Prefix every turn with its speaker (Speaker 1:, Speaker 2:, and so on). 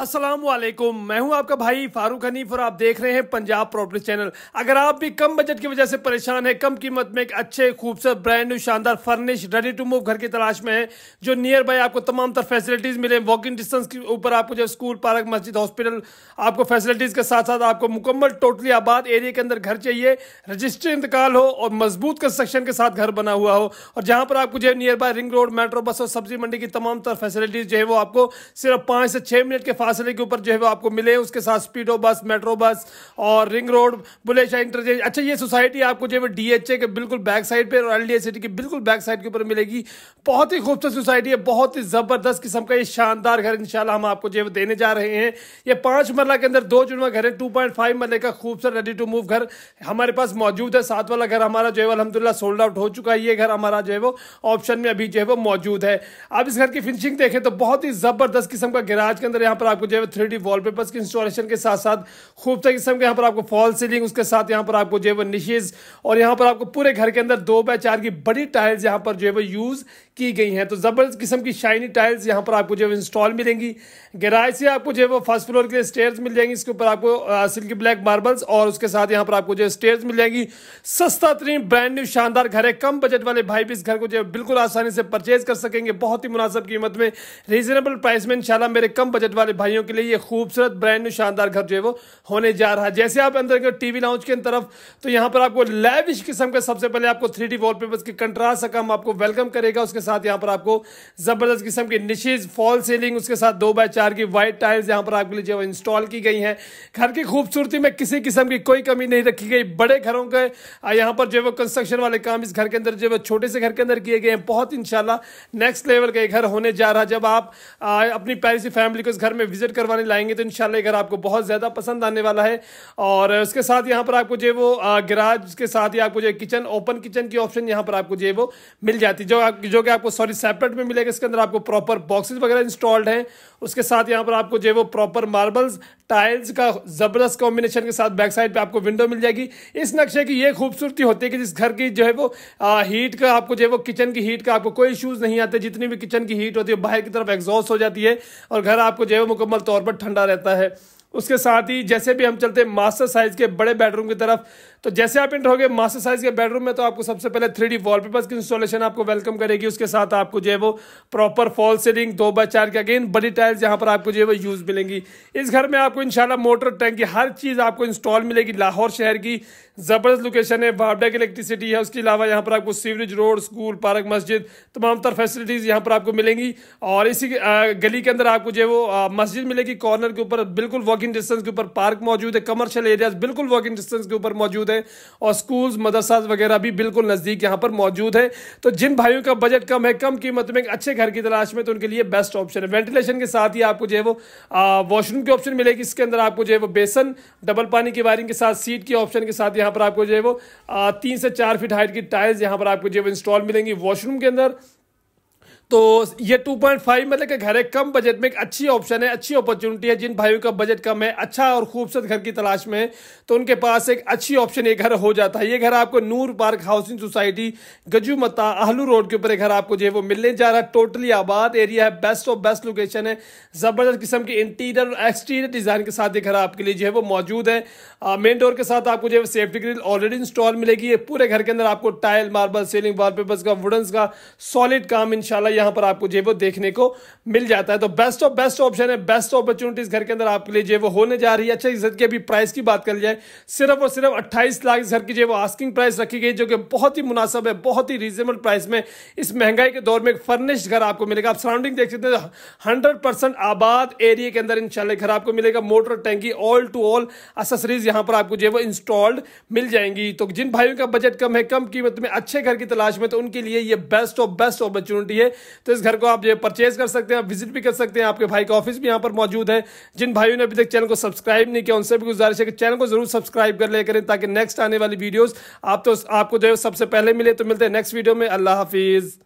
Speaker 1: असलम मैं हूं आपका भाई फारूक हनीफ और आप देख रहे हैं पंजाब प्रॉपर्टी चैनल अगर आप भी कम बजट की वजह से परेशान है कम कीमत में एक अच्छे खूबसूरत ब्रांड न्यू शानदार फर्निश रेडी टू मूव घर की तलाश में है जो नियर बाय आपको तमाम तरह फैसिलिटीज मिले वॉकिंग डिस्टेंस के ऊपर आपको जो स्कूल पार्क मस्जिद हॉस्पिटल आपको फैसिलिटीज के साथ साथ आपको मुकम्मल टोटली आबाद एरिया के अंदर घर चाहिए रजिस्ट्री इंतकाल हो और मजबूत कंस्ट्रक्शन के साथ घर बना हुआ हो और जहां पर आपको जो nearby ring road metro bus और सब्जी मंडी की तमाम तरह फैसिलिटीज जो है वो आपको सिर्फ पाँच से छः मिनट के फास्ट फासले के ऊपर जो है वो आपको मिले उसके साथ स्पीडो बस मेट्रो बस और रिंग रोड बुलेशाह इंटरचेंज अच्छा ये सोसाइटी आपको जो है डी एच ए के बिल्कुल बैक साइड पर और एल डी सिटी के बिल्कुल बैक साइड के ऊपर मिलेगी बहुत ही खूबसूरत सोसाइटी है बहुत ही ज़बरदस्त किस्म का ये शानदार घर इंशाल्लाह हम आपको जो है देने जा रहे हैं ये पाँच मरला के अंदर दो जुड़वा घर है टू पॉइंट फाइव मरले का खूबसूरत रेडी टू मूव घर हमारे पास मौजूद है सात वाला घर हमारा जो है अलहमदिल्ला सोल्ड आउट हो चुका है ये घर हमारा जो है वो ऑप्शन में अभी जो है वो मौजूद है अब इस घर की फिनिशिंग देखें तो बहुत ही ज़बरदस्त किस्म का गिराज के अंदर यहाँ पर आप आपको जो है थ्री डी वॉलपेपर्स की इंस्टॉलेशन के साथ साथ खूब खूबसूरत किस्म के यहाँ पर आपको फॉल सीलिंग उसके साथ यहाँ पर आपको जो है निशेज और यहाँ पर आपको पूरे घर के अंदर दो बाय चार की बड़ी टाइल्स यहाँ पर जो है वो यूज़ की गई हैं तो ज़बरदस्त किस्म की शाइनी टाइल्स यहाँ पर आपको जो है इंस्टॉल मिलेंगी गराज से आपको जो है वो फर्स्ट फ्लोर के स्टेयर मिल जाएंगी इसके ऊपर आपको सिल्की ब्लैक मार्बल्स और उसके साथ यहाँ पर आपको जो है स्टेयर मिल जाएंगी सस्ता तरीन ब्रांड न्यू शानदार घर है कम बजट वाले भाई भी इस घर को जो है बिल्कुल आसानी से परचेज कर सकेंगे बहुत ही मुनासब कीमत में रीजनेबल प्राइस में इंशाल्लाह मेरे कम बजट वाले भाइयों के लिए ये खूबसूरत ब्रांड न्यू शानदार घर जो है वो होने जा रहा है जैसे आप अंदर गए टीवी लाउंज के तरफ तो यहाँ पर आपको लैविश किस्म का सबसे पहले आपको थ्री डी वॉल पेपर की कंट्रास्ट कम आपको वेलकम करेगा उसके साथ यहाँ पर आपको जबरदस्त किस्म की निशीज फॉल सीलिंग उसके साथ दो बाय चार की वाइट टाइल्स यहाँ पर आपके लिए जो इंस्टॉल की गई है घर की खूबसूरती में किसी किस्म की कोई कमी नहीं रखी गई बड़े घरों के यहाँ पर जो है वो कंस्ट्रक्शन वाले काम इस घर के अंदर जो है छोटे से घर के अंदर किए गए हैं बहुत इंशाल्लाह नेक्स्ट लेवल का घर होने जा रहा है जब आप आ, अपनी पैरिसी फैमिली को इस घर में विजिट करवाने लाएंगे तो इनशाला घर आपको बहुत ज़्यादा पसंद आने वाला है और उसके साथ यहाँ पर आपको जो वो गिराज के साथ ही आपको जो किचन ओपन किचन की ऑप्शन यहाँ पर आपको जो वो मिल जाती है जो जो कि आपको सॉरी सेपरेट में मिलेगा इसके अंदर आपको प्रॉपर बॉक्सेज वगैरह इंस्टॉल्ड हैं उसके साथ यहाँ पर आपको जो वो प्रॉपर मार्बल्स टाइल्स का ज़बरदस्त कॉम्बिनेशन के साथ बैक साइड पे आपको विंडो मिल जाएगी इस नक्शे की ये खूबसूरती होती है कि जिस घर की जो है वो आ, हीट का आपको जो है वो किचन की हीट का आपको कोई इश्यूज नहीं आते जितनी भी किचन की हीट होती है बाहर की तरफ एग्जॉस्ट हो जाती है और घर आपको जो है वो मुकम्मल तौर पर ठंडा रहता है उसके साथ ही जैसे भी हम चलते मास्टर साइज़ के बड़े बेडरूम की तरफ तो जैसे आप इंटर हो गए मास्टर साइज के बेडरूम में तो आपको सबसे पहले थ्री डी वॉलपेपर्स की इंस्टॉलेशन आपको वेलकम करेगी उसके साथ आपको जो है वो प्रॉपर फॉल सीलिंग दो बाय चार के अगेन बड़ी टाइल्स यहाँ पर आपको जो है वो यूज मिलेंगी इस घर में आपको शाला मोटर टैंकी हर चीज़ आपको इंस्टॉल मिलेगी लाहौर शहर की ज़बरदस्त लोकेशन है वापडा की इलेक्ट्रिसिटी है उसके अलावा यहाँ पर आपको सीवरेज रोड स्कूल पार्क मस्जिद तमाम तर फैसिलिटीज़ यहाँ पर आपको मिलेंगी और इसी गली के अंदर आपको जो है वो मस्जिद मिलेगी कॉर्नर के ऊपर बिल्कुल वॉकिंग डिस्टेंस के ऊपर पार्क मौजूद है कमर्शियल एरियाज बिल्कुल वॉकिंग डिस्टेंस के ऊपर मौजूद मौजूद है और स्कूल्स मदरसा वगैरह भी बिल्कुल नज़दीक यहाँ पर मौजूद है तो जिन भाइयों का बजट कम है कम कीमत में अच्छे घर की तलाश में तो उनके लिए बेस्ट ऑप्शन है वेंटिलेशन के साथ ही आपको जो है वो वॉशरूम की ऑप्शन मिलेगी इसके अंदर आपको जो है वो बेसन डबल पानी की वायरिंग के साथ सीट की ऑप्शन के साथ यहाँ पर आपको जो है वो तीन से चार फीट हाइट की टाइल्स यहाँ पर आपको जो है वो इंस्टॉल मिलेंगी वॉशरूम के अंदर तो ये 2.5 मतलब के घर है कम बजट में एक अच्छी ऑप्शन है अच्छी अपॉर्चुनिटी है जिन भाइयों का बजट कम है अच्छा और खूबसूरत घर की तलाश में है तो उनके पास एक अच्छी ऑप्शन ये घर हो जाता है ये घर आपको नूर पार्क हाउसिंग सोसाइटी गजुमता आहलू रोड के ऊपर घर आपको जो है वो मिलने जा रहा है टोटली आबाद एरिया है बेस्ट ऑफ बेस्ट लोकेशन है ज़बरदस्त किस्म की इंटीरियर और एक्सटीरियर डिज़ाइन के साथ ये घर आपके लिए जो है वो मौजूद है मेन डोर के साथ आपको जो है सेफ्टी ग्रिल ऑलरेडी इंस्टॉल मिलेगी पूरे घर के अंदर आपको टाइल मार्बल सीलिंग पेपर का वुडन का सॉलिड काम इनशाला यहां पर आपको जो वो देखने को मिल जाता है तो बेस्ट ऑफ बेस्ट ऑप्शन है बेस्ट अपॉर्चुनिटीज घर के अंदर आपके लिए जो वो होने जा रही है अच्छा इज्जत की अभी प्राइस की बात कर जाए सिर्फ और सिर्फ अट्ठाईस लाख घर की जो वो आस्किंग प्राइस रखी गई जो कि बहुत ही मुनासब है बहुत ही रीजनेबल प्राइस में इस महंगाई के दौर में एक फर्निश्ड घर आपको मिलेगा आप सराउंडिंग देख सकते हैं हंड्रेड आबाद एरिया के अंदर इंशाल्लाह घर आपको मिलेगा मोटर टैंकी ऑल टू ऑल असेसरीज यहाँ पर आपको जो वो इंस्टॉल्ड मिल जाएंगी तो जिन भाइयों का बजट कम है कम कीमत में अच्छे घर की तलाश में तो उनके लिए ये बेस्ट ऑफ बेस्ट अपॉर्चुनिटी है तो इस घर को आप जो परचेज कर सकते हैं आप विजिट भी कर सकते हैं आपके भाई का ऑफिस भी यहाँ पर मौजूद है जिन भाइयों ने अभी तक चैनल को सब्सक्राइब नहीं किया उनसे भी गुजारिश है कि चैनल को जरूर सब्सक्राइब कर ले करें ताकि नेक्स्ट आने वाली वीडियोज़ आप तो आपको जो है सबसे पहले मिले तो मिलते हैं नेक्स्ट वीडियो में अल्लाह हाफिज़